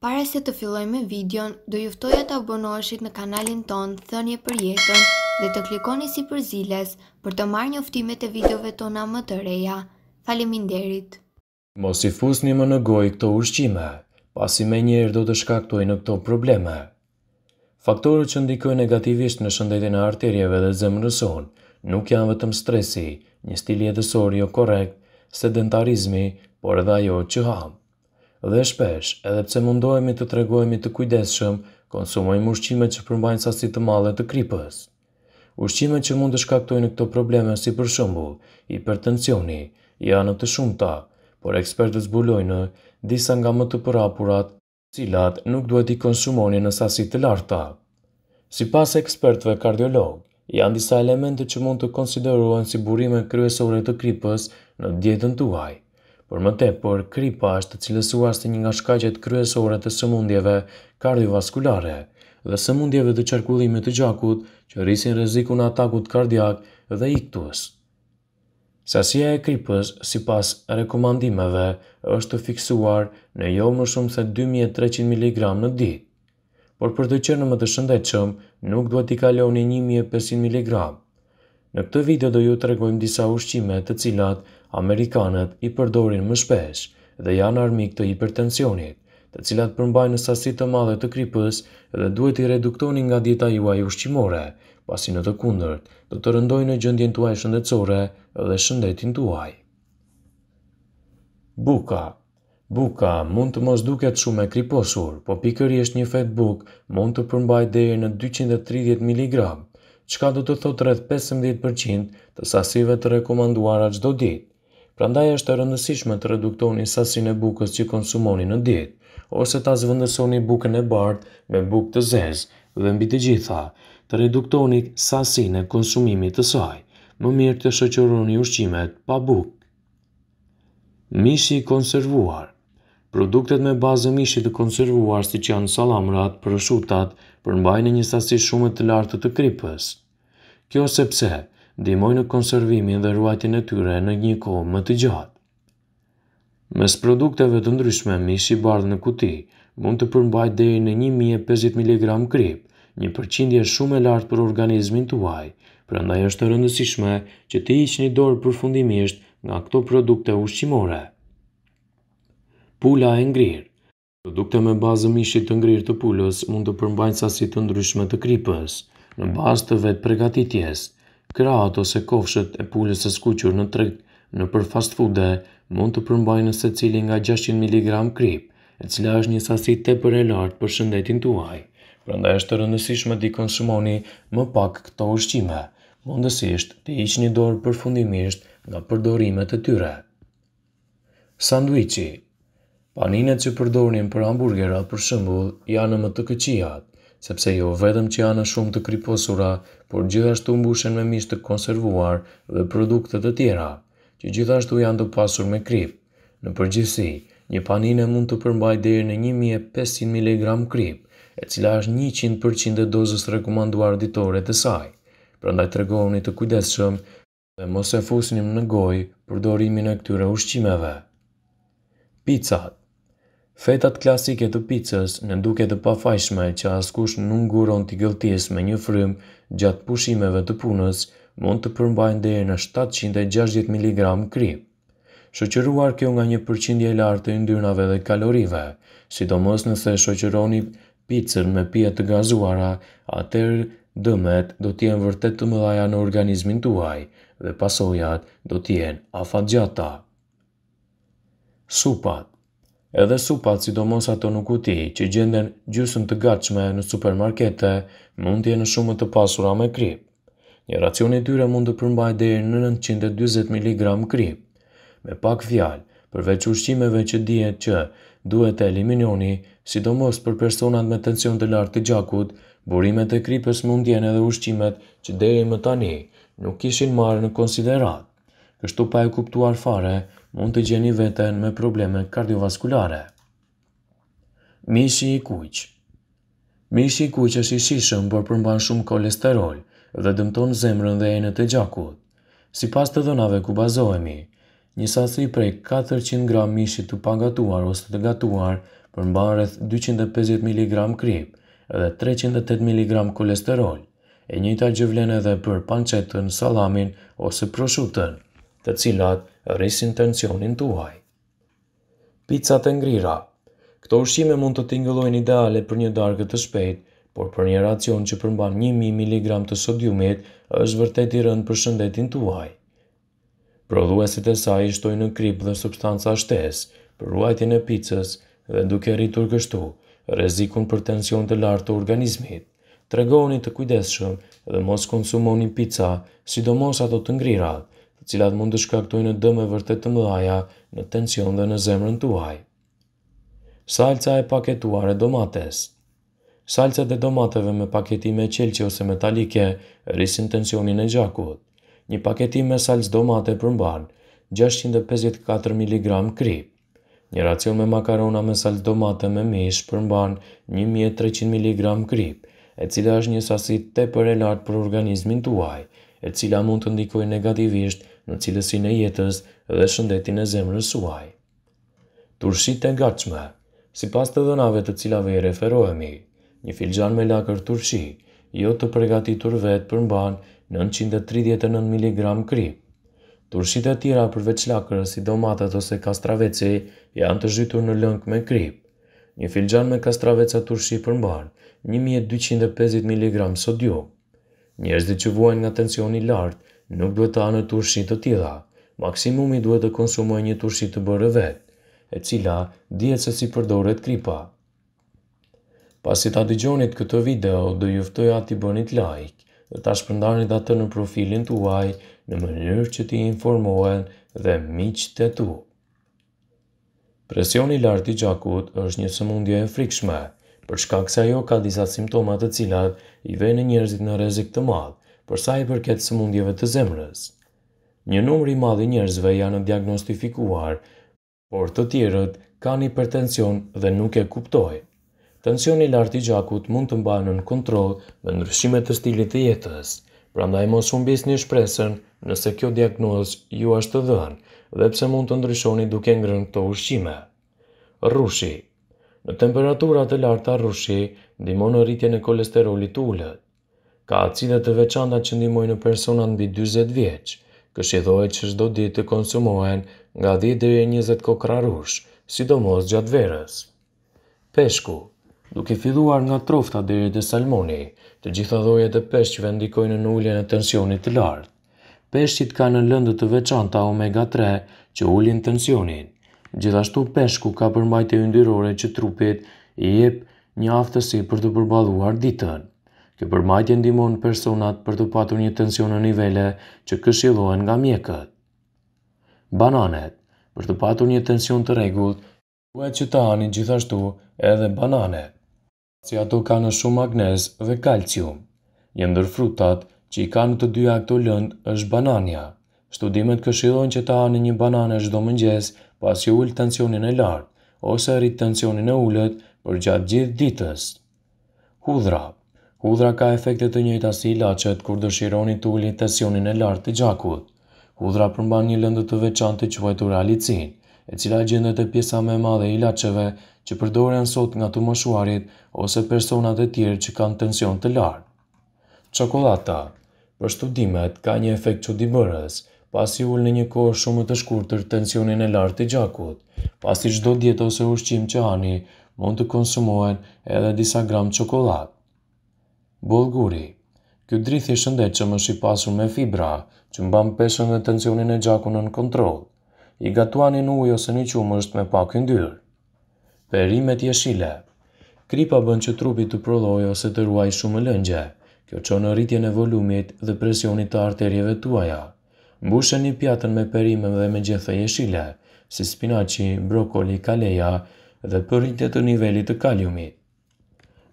Para se të filloj me videon, do juftoja të abonoheshit në kanalin ton Thënje për jetën dhe të klikoni si për ziles për të marrë njoftimet e videove tona më të reja. Faleminderit. Mos i fusni më në gojë këto ushqime, pasi më njëherë do të shkaktojë në këto probleme. Faktorët që ndikojnë negativisht në shëndetin e arterieve dhe zemrës son nuk janë vetëm stresi, një stil jetësor jo korrekt, sedentarizmi, por edhe ajo që hamë dhe shpesh, edhe pse mundohemi të tregohemi të kujdesshëm, konsumojmë ushqime që përmbajnë sasi të mëdha të kripës. Ushqimet që mund të shkaktojnë këto probleme si për shembull hipertensioni janë të shumta, por ekspertët zbulojnë disa nga më të përhapurat, të cilat nuk duhet i konsumoni në sasi të larta. Si pas ekspertve kardiolog, janë disa elemente që mund të konsiderohen si burime kryesore të kripës në djetën të uaj por më tepër kripa është cilësuar si një nga shkaqet kryesore të sëmundjeve kardiovaskulare dhe sëmundjeve të qarkullimit të gjakut që rrisin rrezikun e atakut kardiak dhe iktus. Sasia e kripës, si pas rekomandimeve, është të fiksuar në jo më shumë se 2300 mg në ditë, por për të qenë më të shëndetshëm, nuk duhet i kaloni 1500 mg. Në këtë video do ju të regojmë disa ushqime të cilat Amerikanët i përdorin më shpesh dhe janë armik të hipertensionit, të cilat përmbajnë sasi të madhe të kripës dhe duhet i reduktoni nga dieta juaj ushqimore, pasi në të kundërt do të në gjendjen tuaj shëndetësore dhe shëndetin tuaj. Buka Buka mund të mos duket shumë e kriposur, po është një fet buk mund të përmbaj deri në 230 mg, çka do të thotë rreth 15% të sasive të rekomanduara çdo ditë. Prandaj është e rëndësishme të reduktoni sasinë e bukës që konsumoni në dietë, ose ta zëvendësoni bukën e bardhë me bukë të zezë dhe mbi të gjitha, të reduktoni sasinë e konsumimit të saj. Më mirë të shoqëroni ushqimet pa bukë. Mishi i konservuar. Produktet me bazë mishi të konservuar siç janë salamrat, përshutat, përmbajnë një sasi shumë të lartë të kripës. Kjo sepse dimoj në konservimin dhe ruajtjen e tyre në një kohë më të gjatë. Mes produkteve të ndryshme mishi bardhë në kuti mund të përmbajt deri në 1050 mg krip, një përqindje shumë e lartë për organizmin tuaj, prandaj është të rëndësishme që të hiqni dorë përfundimisht nga këto produkte ushqimore. Pula e ngrirë Produkte me bazë mishit të ngrirë të pulës mund të përmbajnë sasi të ndryshme të kripës, në bazë të vetë pregatitjes, Krahët ose kofshët e pulës së skuqur në treg në për fast food mund të përmbajnë se cili nga 600 mg krip, e cila është një sasi të për e lartë për shëndetin tuaj. Përnda është të rëndësishme të konsumoni më pak këto ushqime, mundësisht të hiqni një dorë përfundimisht nga përdorimet e tyre. Sandwichi Paninët që përdorin për hamburgera për shëmbull janë më të këqijat sepse jo vetëm që janë shumë të kriposura, por gjithashtu mbushen me mish të konservuar dhe produkte të tjera, që gjithashtu janë të pasur me krip. Në përgjithsi, një panine mund të përmbaj deri në 1500 mg krip, e cila është 100% e dozës rekomanduar ditore të saj. Prandaj tregohuni të kujdesshëm dhe mos e fusni në gojë përdorimin e këtyre ushqimeve. Pizzat Fetat klasike të pizzës në duke të pafajshme që askush nuk nguron të gëltis me një frym gjatë pushimeve të punës mund të përmbajnë dhe në 760 mg kri. Shëqëruar kjo nga një përqindje lartë të ndyrnave dhe kalorive, sidomos nëse shëqëroni pizzën me pjetë të gazuara, atër dëmet do t'jen vërtet të mëdhaja në organizmin tuaj dhe pasojat do t'jen afat gjata. Supat Edhe supat, sidomos ato në kuti, që gjenden gjusëm të gatshme në supermarkete, mund t'je në shumë të pasura me krip. Një racion dyre tyre mund të përmbaj dhe në 920 mg krip. Me pak fjalë, përveç ushqimeve që dihet që duhet të eliminoni, sidomos për personat me tension të lartë të gjakut, burimet e kripës mund jenë edhe ushqimet që dhe më tani nuk ishin marë në konsiderat kështu pa e kuptuar fare, mund të gjeni veten me probleme kardiovaskulare. Mishi i kuq Mishi i kuq është i shishëm, por përmban shumë kolesterol dhe dëmton zemrën dhe enët e gjakut. Si pas të dhënave ku bazohemi, një sasri prej 400 gram mishi të pangatuar ose të gatuar përmban rreth 250 mg krip dhe 308 mg kolesterol. E njëjta gjë vlen edhe për pancetën, sallamin ose proshutën të cilat rrisin tensionin tuaj. Picat e ngrira Këto ushqime mund të tingëllojnë ideale për një darkë të shpejt, por për një racion që përmban 1000 mg të sodiumit është vërtet i rënd për shëndetin tuaj. Prodhuesit e saj shtojnë në krip dhe substanca shtes për ruajtjen e picës dhe duke rritur kështu rrezikun për tension të lartë të organizmit. Tregoni të kujdesshëm dhe mos konsumoni pica, sidomos ato të ngrirat, të cilat mund të shkaktojnë dëmë vërtet të mëdhaja në tension dhe në zemrën tuaj. Salca e paketuar e domates. Salcat e domateve me paketime qelqe ose metalike rrisin tensionin e gjakut. Një paketim me salc domate përmban 654 mg krip. Një racion me makarona me salc domate me mish përmban 1300 mg krip, e cila është një sasi tepër e lartë për organizmin tuaj e cila mund të ndikoj negativisht në cilësin e jetës dhe shëndetin e zemrës suaj. Turshit e gatshme Si pas të dënave të cilave i referohemi, një filxan me lakër turshi, jo të pregatitur vetë përmban 939 mg krip. Turshit e tjera përveç lakërës si domatat ose kastraveci janë të zhytur në lëngë me krip. Një filxan me kastraveca turshi përmban 1250 mg sodium. Njerëzit që vuajn nga tensioni i lartë nuk duhet të hanë turshi të tilla. Maksimumi duhet të konsumojë një turshi të bërë vet, e cila dihet se si përdoret kripa. Pasi ta dëgjoni këtë video, do ju ftoj atë bënit like dhe ta shpërndani atë në profilin tuaj në mënyrë që ti informohen dhe miqët e tu. Presioni i lartë i gjakut është një sëmundje e frikshme për shkak se ajo ka disa simptoma të cilat i vënë njerëzit në rrezik të madh për sa i përket sëmundjeve të zemrës. Një numër i madh i njerëzve janë diagnostifikuar, por të tjerët kanë hipertension dhe nuk e kuptojnë. Tensioni i lartë i gjakut mund të mbahet në kontroll me ndryshime të stilit të jetës. Prandaj mos humbisni shpresën nëse kjo diagnozë ju është dhënë dhe pse mund të ndryshoni duke ngrënë këto ushqime. Rushi, në temperaturat të lartë rrushi ndihmon në rritjen e kolesterolit ulët. Ka acide të veçanta që ndihmojnë në në mbi 40 vjeç. Këshillohet që çdo ditë të konsumohen nga 10 deri 20 kokra rrush, sidomos gjatë verës. Peshku Duke filluar nga trofta deri te salmoni, të gjitha llojet e peshqve ndikojnë në uljen e tensionit të lartë. Peshqit kanë në lëndë të veçanta omega 3 që ulin tensionin. Gjithashtu peshku ka e yndyrore që trupit i jep një aftësi për të përballuar ditën. Kjo përmbajtje ndihmon personat për të patur një tension në nivele që këshillohen nga mjekët. Bananet Për të patur një tension të rregullt, duhet që të hanin gjithashtu edhe banane, si ato kanë shumë magnez dhe kalcium. Një ndër frutat që i kanë të dyja këto lëndë është banania. Studimet këshillojnë që ta hanë një banane çdo mëngjes, pasi ullë tensionin e lartë ose rritë tensionin e ulët për gjatë gjithë ditës. Hudhra Hudhra ka efekte të njëjta si ilaçet kur dëshironi të ulni tensionin e lartë të gjakut. Hudhra përmban një lëndë të veçantë quajtur alicin, e cila gjendet e pjesa më e madhe e ilaçeve që përdoren sot nga të moshuarit ose personat e tjerë që kanë tension të lartë. Çokolata Për studimet ka një efekt çuditëbërës, pasi ullë në një kohë shumë të shkurtër tensionin e lartë të gjakut. Pasi shdo djetë ose ushqim që hani, mund të konsumohen edhe disa gram qokolat. Bulguri Kjo drith i shëndet që më shqipasur me fibra, që mban peshën dhe tensionin e gjakun në kontrol. I gatuani në ujë ose një qumë është me pak ndyrë. Perimet jeshile Kripa bën që trupi të prodhoj ose të ruaj shumë lëngje. Kjo që në rritje në volumit dhe presionit të arterjeve tuaja. Mbushë një pjatën me perime dhe me gjithë e jeshile, si spinaci, brokoli, kaleja dhe përritet të nivelit të kaliumit.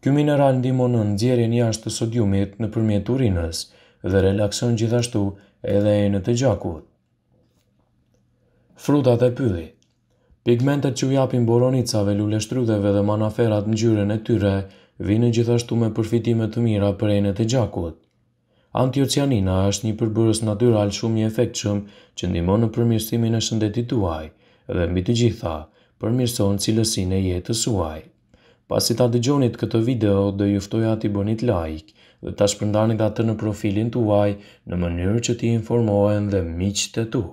Kjo mineral në djerin jashtë të sodiumit në përmjet urinës dhe relakson gjithashtu edhe e në të gjakut. Frutat e pyllit. Pigmentet që japin boronicave, luleshtrudeve dhe manaferat në gjyren e tyre, vinë gjithashtu me përfitimet të mira për e në të gjakut. Antiocianina është një përbërës natural shumë i efekt shumë që ndimonë në përmjërstimin e shëndetit uaj dhe mbi të gjitha përmjërson cilësin e jetës uaj. Pas i ta dëgjonit këtë video dhe juftoj ati bënit like dhe ta shpërndarën nga të në profilin të uaj në mënyrë që ti informohen dhe miqët e tuk.